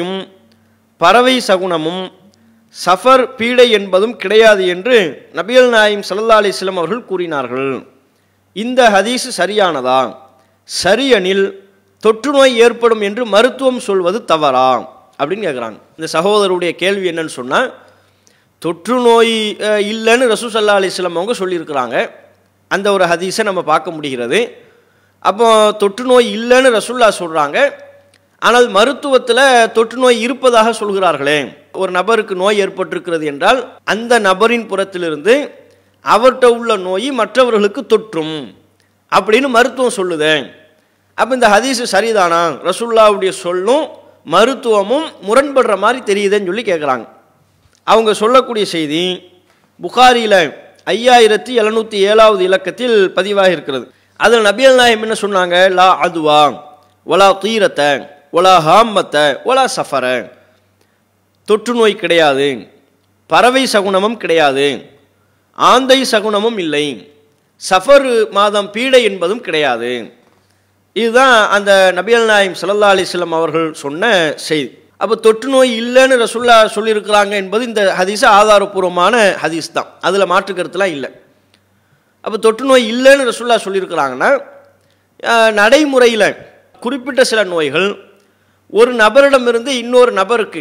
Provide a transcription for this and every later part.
யும் பறவை சகுனமும் சஃபர் பீடை என்பதும் கிடையாது என்று நபியல் நாயிம் சல்லா அலிஸ்லம் அவர்கள் கூறினார்கள் இந்த ஹதீஸ் சரியானதா சரியனில் தொற்று நோய் ஏற்படும் என்று மருத்துவம் சொல்வது தவறா அப்படின்னு கேட்குறாங்க இந்த சகோதரருடைய கேள்வி என்னன்னு சொன்னால் தொற்று நோய் இல்லைன்னு ரசூ சல்லா அலிஸ்லாம் அவங்க சொல்லியிருக்கிறாங்க அந்த ஒரு ஹதீஸை நம்ம பார்க்க முடிகிறது அப்போ தொற்று நோய் இல்லைன்னு ரசுல்லா சொல்கிறாங்க ஆனால் மருத்துவத்தில் தொற்று நோய் இருப்பதாக சொல்கிறார்களே ஒரு நபருக்கு நோய் ஏற்பட்டிருக்கிறது என்றால் அந்த நபரின் புறத்திலிருந்து அவர்கிட்ட உள்ள நோய் மற்றவர்களுக்கு தொற்றும் அப்படின்னு மருத்துவம் சொல்லுது அப்போ இந்த ஹதீஸ் சரிதானா ரசுல்லாவுடைய சொல்லும் மருத்துவமும் முரண்படுற மாதிரி தெரியுதுன்னு சொல்லி கேட்குறாங்க அவங்க சொல்லக்கூடிய செய்தி புகாரியில் ஐயாயிரத்தி எழுநூற்றி ஏழாவது இலக்கத்தில் பதிவாக இருக்கிறது அதில் நபியல் நாயம் என்ன சொன்னாங்க லா அதுவா ஒலா தீரத்தை ஒலா ஹாமத்தை ஒலா சஃபர தொற்று நோய் கிடையாது பறவை சகுனமும் கிடையாது ஆந்தை சகுனமும் இல்லை சஃபரு மாதம் பீடை என்பதும் கிடையாது இதுதான் அந்த நபியல் நாயம் சல்லா அலிஸ்லாம் அவர்கள் சொன்ன செய்தி அப்போ தொற்று நோய் இல்லைன்னு ரசுல்லா சொல்லியிருக்கிறாங்க என்பது இந்த ஹதீஸ் ஆதாரபூர்வமான ஹதீஸ் தான் அதில் கருத்துலாம் இல்லை அப்போ தொற்று நோய் இல்லைன்னு ரசுல்லா சொல்லியிருக்கிறாங்கன்னா நடைமுறையில் குறிப்பிட்ட சில நோய்கள் ஒரு நபரிடமிருந்து இன்னொரு நபருக்கு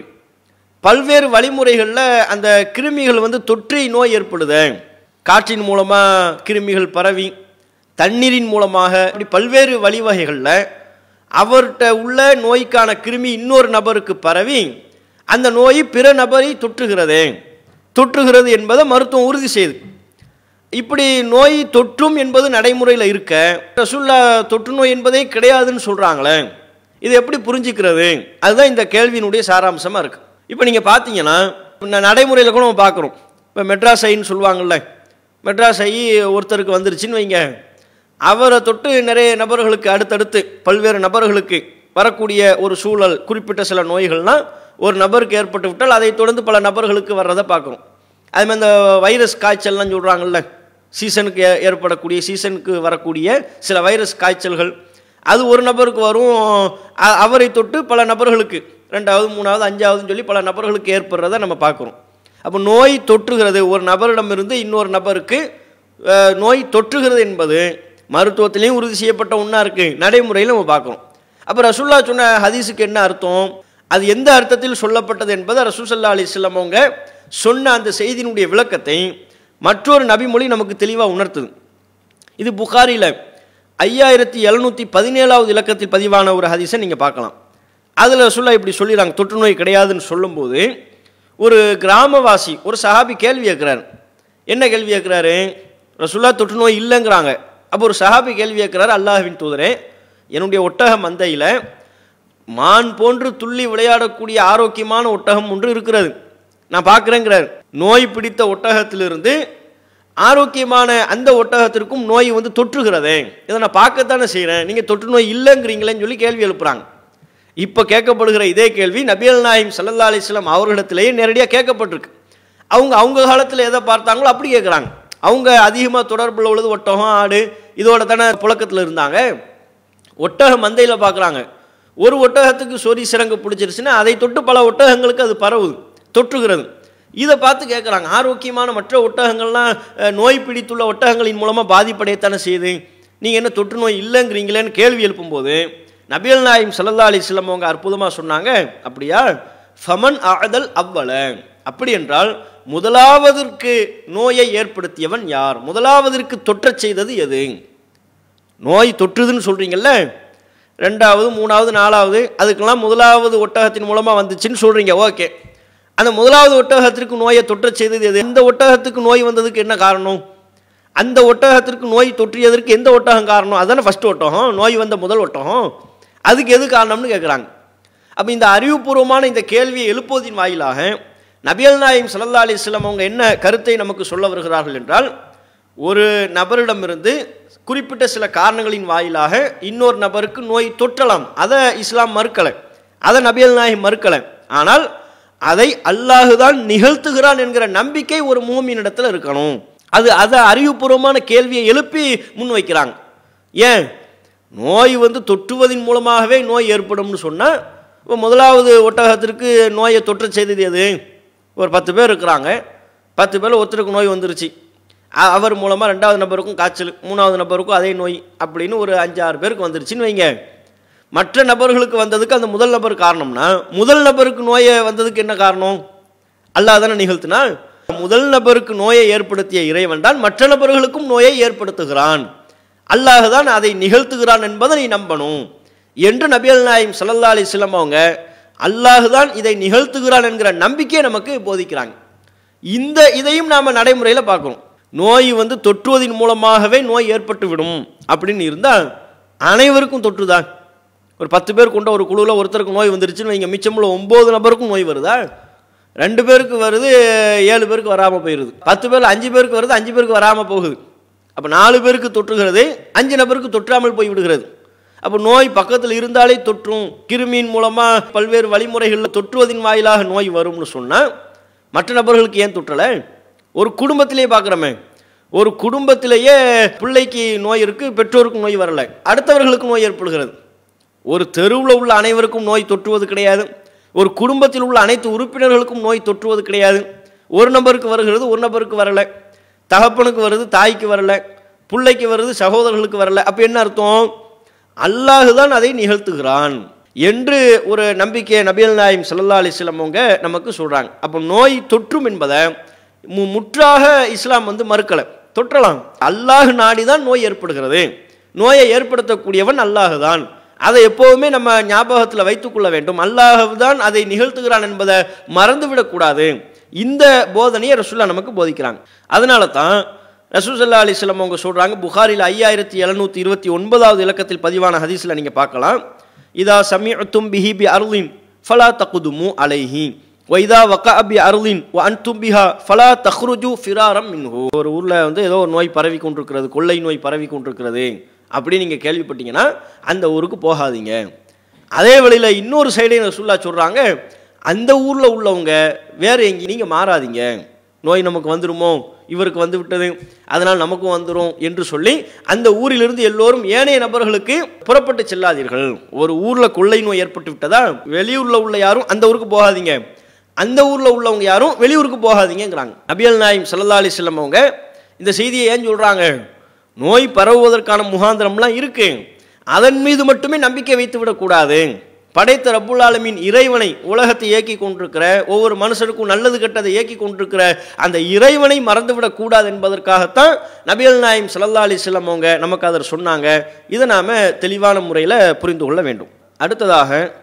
பல்வேறு வழிமுறைகளில் அந்த கிருமிகள் வந்து தொற்று நோய் ஏற்படுது காற்றின் மூலமாக கிருமிகள் பரவி தண்ணீரின் மூலமாக இப்படி பல்வேறு வழிவகைகளில் அவர்கிட்ட உள்ள நோய்க்கான கிருமி இன்னொரு நபருக்கு பரவி அந்த நோய் பிற நபரை தொற்றுகிறது தொற்றுகிறது என்பதை மருத்துவம் உறுதி செய்யுது இப்படி நோய் தொற்றும் என்பது நடைமுறையில் இருக்க ரசுல்லா தொற்று நோய் என்பதே கிடையாதுன்னு சொல்கிறாங்களே இது எப்படி புரிஞ்சுக்கிறது அதுதான் இந்த கேள்வியினுடைய சாராம்சமாக இருக்குது இப்போ நீங்கள் பார்த்தீங்கன்னா நடைமுறையில் கூட நம்ம பார்க்குறோம் இப்போ மெட்ராஸ் ஐன்னு சொல்லுவாங்கள்ல மெட்ராஸ் ஐ ஒருத்தருக்கு வந்துருச்சுன்னு வைங்க அவரை தொட்டு நிறைய நபர்களுக்கு அடுத்தடுத்து பல்வேறு நபர்களுக்கு வரக்கூடிய ஒரு சூழல் குறிப்பிட்ட சில நோய்கள்னால் ஒரு நபருக்கு ஏற்பட்டு விட்டால் அதை தொடர்ந்து பல நபர்களுக்கு வர்றதை பார்க்குறோம் அதுமாதிரி இந்த வைரஸ் காய்ச்சல்லாம் சொல்கிறாங்கல்ல சீசனுக்கு ஏற்படக்கூடிய சீசனுக்கு வரக்கூடிய சில வைரஸ் காய்ச்சல்கள் அது ஒரு நபருக்கு வரும் அவரை தொட்டு பல நபர்களுக்கு ரெண்டாவது மூணாவது அஞ்சாவதுன்னு சொல்லி பல நபர்களுக்கு ஏற்படுறத நம்ம பார்க்குறோம் அப்போ நோய் தொற்றுகிறது ஒரு நபரிடமிருந்து இன்னொரு நபருக்கு நோய் தொற்றுகிறது என்பது மருத்துவத்திலையும் உறுதி செய்யப்பட்ட ஒன்றா இருக்குது நடைமுறையில் நம்ம பார்க்குறோம் அப்போ ரசுல்லா சொன்ன ஹதீஸுக்கு என்ன அர்த்தம் அது எந்த அர்த்தத்தில் சொல்லப்பட்டது என்பதை ரசூசல்லா இஸ்லாம் அவங்க சொன்ன அந்த செய்தியினுடைய விளக்கத்தை மற்றொரு நபிமொழி நமக்கு தெளிவாக உணர்த்துது இது புகாரியில் ஐயாயிரத்தி எழுநூற்றி பதினேழாவது இலக்கத்தில் பதிவான ஒரு ஹதீஸை நீங்கள் பார்க்கலாம் அதில் சொல்ல இப்படி சொல்லிடுறாங்க தொற்று நோய் கிடையாதுன்னு சொல்லும்போது ஒரு கிராமவாசி ஒரு சஹாபி கேள்வி கேட்குறாரு என்ன கேள்வி கேட்குறாரு ரசுல்லா தொற்று நோய் இல்லைங்கிறாங்க அப்போ ஒரு சஹாபி கேள்வி கேட்குறாரு அல்லாஹின் தூதரே என்னுடைய ஒட்டக மந்தையில் மான் போன்று துள்ளி விளையாடக்கூடிய ஆரோக்கியமான ஒட்டகம் ஒன்று இருக்கிறது நான் பார்க்குறேங்கிறார் நோய் பிடித்த ஒட்டகத்திலிருந்து ஆரோக்கியமான அந்த ஒட்டகத்திற்கும் நோய் வந்து தொற்றுகிறது இதை நான் பார்க்கத்தானே செய்கிறேன் நீங்கள் தொற்று நோய் இல்லைங்கிறீங்களேன்னு சொல்லி கேள்வி எழுப்புறாங்க இப்போ கேட்கப்படுகிற இதே கேள்வி நபியல் நாயிம் சல்லா அலிஸ்லாம் அவர்களிடத்திலேயே நேரடியாக கேட்கப்பட்டிருக்கு அவங்க அவங்க காலத்தில் எதை பார்த்தாங்களோ அப்படி கேட்குறாங்க அவங்க அதிகமாக தொடர்பில் உள்ளது ஒட்டகம் ஆடு இதோட தானே புழக்கத்தில் இருந்தாங்க ஒட்டக மந்தையில் பார்க்குறாங்க ஒரு ஒட்டகத்துக்கு சொறி சிறங்கு பிடிச்சிருச்சுன்னா அதை தொட்டு பல ஒட்டகங்களுக்கு அது பரவுது தொற்றுகிறது இதை பார்த்து கேட்குறாங்க ஆரோக்கியமான மற்ற ஒட்டகங்கள்லாம் நோய் பிடித்துள்ள ஒட்டகங்களின் மூலமாக பாதிப்படையத்தானே செய்யுது நீங்கள் என்ன தொற்று நோய் இல்லைங்கிறீங்களேன்னு கேள்வி எழுப்பும்போது நபியல் நாயம் சல்லா அலிஸ்லம் அவங்க அற்புதமாக சொன்னாங்க அப்படியா ஃபமன் ஆதல் அவ்வள அப்படி என்றால் முதலாவதற்கு நோயை ஏற்படுத்தியவன் யார் முதலாவதற்கு தொற்றச் செய்தது எது நோய் தொற்றுதுன்னு சொல்கிறீங்கல்ல ரெண்டாவது மூணாவது நாலாவது அதுக்கெல்லாம் முதலாவது ஒட்டகத்தின் மூலமாக வந்துச்சுன்னு சொல்கிறீங்க ஓகே அந்த முதலாவது ஒட்டகத்திற்கு நோயை தொற்றச் செய்தது எது இந்த ஒட்டகத்துக்கு நோய் வந்ததுக்கு என்ன காரணம் அந்த ஒட்டகத்திற்கு நோய் தொற்றியதற்கு எந்த ஒட்டகம் காரணம் அதுதானே ஃபஸ்ட் ஒட்டகம் நோய் வந்த முதல் ஒட்டகம் அதுக்கு எது காரணம்னு கேட்குறாங்க அப்போ இந்த அறிவுபூர்வமான இந்த கேள்வியை எழுப்புவதின் வாயிலாக நபியல் நாயம் சல்லா இஸ்லாம் அவங்க என்ன கருத்தை நமக்கு சொல்ல வருகிறார்கள் என்றால் ஒரு நபரிடமிருந்து குறிப்பிட்ட சில காரணங்களின் வாயிலாக இன்னொரு நபருக்கு நோய் தொற்றலாம் அதை இஸ்லாம் மறுக்கலை அதை நபியல் நாயம் மறுக்கலை ஆனால் அதை அல்லாஹுதான் நிகழ்த்துகிறான் என்கிற நம்பிக்கை ஒரு மூமியினிடத்தில் இருக்கணும் அது அதை அறிவுபூர்வமான கேள்வியை எழுப்பி முன்வைக்கிறாங்க ஏன் நோய் வந்து தொற்றுவதன் மூலமாகவே நோய் ஏற்படும்னு சொன்னால் இப்போ முதலாவது ஒட்டகத்திற்கு நோயை தொற்று செய்தது எது ஒரு பத்து பேர் இருக்கிறாங்க பத்து பேர் ஒருத்தருக்கு நோய் வந்துருச்சு அவர் மூலமாக ரெண்டாவது நபருக்கும் காய்ச்சல் மூணாவது நபருக்கும் அதே நோய் அப்படின்னு ஒரு அஞ்சாறு பேருக்கு வந்துருச்சுன்னு வைங்க மற்ற நபர்களுக்கு வந்ததுக்கு அந்த முதல் நபர் காரணம்னா முதல் நபருக்கு நோயை வந்ததுக்கு என்ன காரணம் அல்லாஹ் தானே நிகழ்த்தினால் முதல் நபருக்கு நோயை ஏற்படுத்திய இறைவன் தான் மற்ற நபர்களுக்கும் நோயை ஏற்படுத்துகிறான் அல்லாஹ் தான் அதை நிகழ்த்துகிறான் என்பதை நீ நம்பணும் என்று நபியல் நாயம் சல்லல்லா அலி சிலம் அவங்க அல்லாஹ் தான் இதை நிகழ்த்துகிறான் என்கிற நம்பிக்கையை நமக்கு போதிக்கிறாங்க இந்த இதையும் நாம் நடைமுறையில் பார்க்கணும் நோய் வந்து தொற்றுவதன் மூலமாகவே நோய் ஏற்பட்டு விடும் அப்படின்னு இருந்தால் அனைவருக்கும் தொற்றுதான் ஒரு பத்து பேர் கொண்ட ஒரு குழுவில் ஒருத்தருக்கு நோய் வந்துருச்சுன்னு வைங்க மிச்சமுள்ள ஒம்பது நபருக்கும் நோய் வருதா ரெண்டு பேருக்கு வருது ஏழு பேருக்கு வராமல் போயிடுது பத்து பேர் அஞ்சு பேருக்கு வருது அஞ்சு பேருக்கு வராமல் போகுது அப்போ நாலு பேருக்கு தொற்றுகிறது அஞ்சு நபருக்கு தொற்றாமல் போய்விடுகிறது அப்போ நோய் பக்கத்தில் இருந்தாலே தொற்றும் கிருமியின் மூலமாக பல்வேறு வழிமுறைகளில் தொற்றுவதின் வாயிலாக நோய் வரும்னு சொன்னால் மற்ற நபர்களுக்கு ஏன் தொற்றலை ஒரு குடும்பத்திலே பார்க்குறோமே ஒரு குடும்பத்திலேயே பிள்ளைக்கு நோய் இருக்குது பெற்றோருக்கு நோய் வரலை அடுத்தவர்களுக்கு நோய் ஏற்படுகிறது ஒரு தெருவில் உள்ள அனைவருக்கும் நோய் தொற்றுவது கிடையாது ஒரு குடும்பத்தில் உள்ள அனைத்து உறுப்பினர்களுக்கும் நோய் தொற்றுவது கிடையாது ஒரு நபருக்கு வருகிறது ஒரு நபருக்கு வரலை தகப்பனுக்கு வருது தாய்க்கு வரலை பிள்ளைக்கு வருது சகோதரர்களுக்கு வரலை அப்போ என்ன அர்த்தம் அல்லாஹுதான் தான் அதை நிகழ்த்துகிறான் என்று ஒரு நம்பிக்கையை நபியல் நாயம் சல்லா அலிஸ்லாம் அவங்க நமக்கு சொல்கிறாங்க அப்போ நோய் தொற்றும் என்பதை முற்றாக இஸ்லாம் வந்து மறுக்கலை தொற்றலாம் அல்லாஹ் நாடி தான் நோய் ஏற்படுகிறது நோயை ஏற்படுத்தக்கூடியவன் அல்லாஹுதான் அதை எப்போவுமே நம்ம ஞாபகத்தில் வைத்துக்கொள்ள வேண்டும் அல்லாஹ் தான் அதை நிகழ்த்துகிறான் என்பதை மறந்துவிடக்கூடாது இந்த போதனையை ரசுல்லா நமக்கு போதிக்கிறாங்க அதனால தான் ரசூசல்லா அலிஸ்லம் அவங்க சொல்கிறாங்க புகாரில் ஐயாயிரத்தி எழுநூற்றி இருபத்தி ஒன்பதாவது இலக்கத்தில் பதிவான ஹதீஸில் நீங்கள் பார்க்கலாம் இதா சமீஅத்தும் பிஹி பி அருளின் ஃபலா தகுதுமு அலைஹி ஒய்தா வக்கா அபி அருளின் அன் தும்பிஹா ஃபலா தஹ்ருஜு ஃபிராரம் மின்ஹு ஒரு ஊரில் வந்து ஏதோ ஒரு நோய் பரவி கொண்டிருக்கிறது கொள்ளை நோய் பரவி கொண்டிருக்கிறது அப்படின்னு நீங்கள் கேள்விப்பட்டீங்கன்னா அந்த ஊருக்கு போகாதீங்க அதே வழியில் இன்னொரு சைடையும் சுல்லா சொல்கிறாங்க அந்த ஊரில் உள்ளவங்க வேறு எங்கேயும் நீங்கள் மாறாதீங்க நோய் நமக்கு வந்துடுமோ இவருக்கு வந்து விட்டது அதனால் நமக்கும் வந்துடும் என்று சொல்லி அந்த ஊரிலிருந்து எல்லோரும் ஏனைய நபர்களுக்கு புறப்பட்டு செல்லாதீர்கள் ஒரு ஊரில் கொள்ளை நோய் ஏற்பட்டு விட்டதா வெளியூரில் உள்ள யாரும் அந்த ஊருக்கு போகாதீங்க அந்த ஊரில் உள்ளவங்க யாரும் வெளியூருக்கு போகாதீங்கிறாங்க நபியல் நாயம் சல்லா அலிஸ்லம் அவங்க இந்த செய்தியை ஏன் சொல்கிறாங்க நோய் பரவுவதற்கான முகாந்திரம்லாம் இருக்கு அதன் மீது மட்டுமே நம்பிக்கை வைத்து விடக்கூடாது படைத்த ரப்புல்லாலமின் இறைவனை உலகத்தை இயக்கி கொண்டிருக்கிற ஒவ்வொரு மனுஷனுக்கும் நல்லது கெட்டதை இயக்கி கொண்டிருக்கிற அந்த இறைவனை மறந்துவிடக்கூடாது என்பதற்காகத்தான் நபியல் நாயம் சல்லா அலிஸ்லாம் அவங்க நமக்கு அதை சொன்னாங்க இதை நாம் தெளிவான முறையில் புரிந்து கொள்ள வேண்டும் அடுத்ததாக